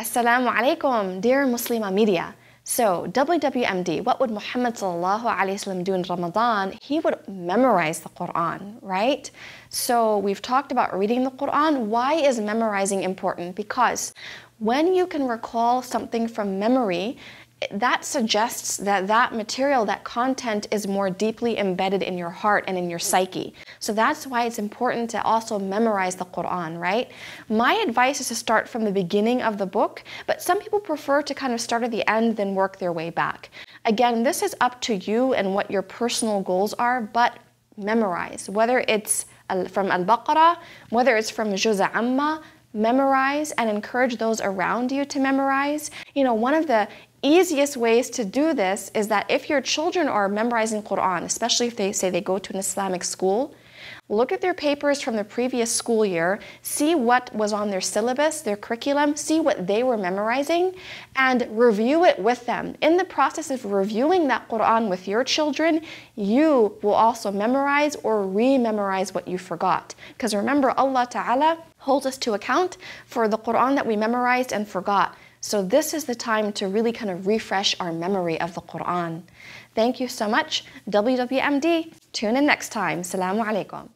Assalamu alaikum, dear Muslima media. So, WWMD, what would Muhammad do in Ramadan? He would memorize the Quran, right? So, we've talked about reading the Quran. Why is memorizing important? Because when you can recall something from memory, that suggests that that material, that content is more deeply embedded in your heart and in your psyche. So that's why it's important to also memorize the Quran, right? My advice is to start from the beginning of the book, but some people prefer to kind of start at the end, then work their way back. Again, this is up to you and what your personal goals are, but memorize, whether it's from Al Baqarah, whether it's from Juz Amma, memorize and encourage those around you to memorize. You know, one of the easiest ways to do this is that if your children are memorizing Quran, especially if they say they go to an Islamic school, Look at their papers from the previous school year, see what was on their syllabus, their curriculum, see what they were memorizing, and review it with them. In the process of reviewing that Quran with your children, you will also memorize or re memorize what you forgot. Because remember, Allah Ta'ala holds us to account for the Quran that we memorized and forgot. So this is the time to really kind of refresh our memory of the Quran. Thank you so much, WWMD. Tune in next time. Assalamu alaikum.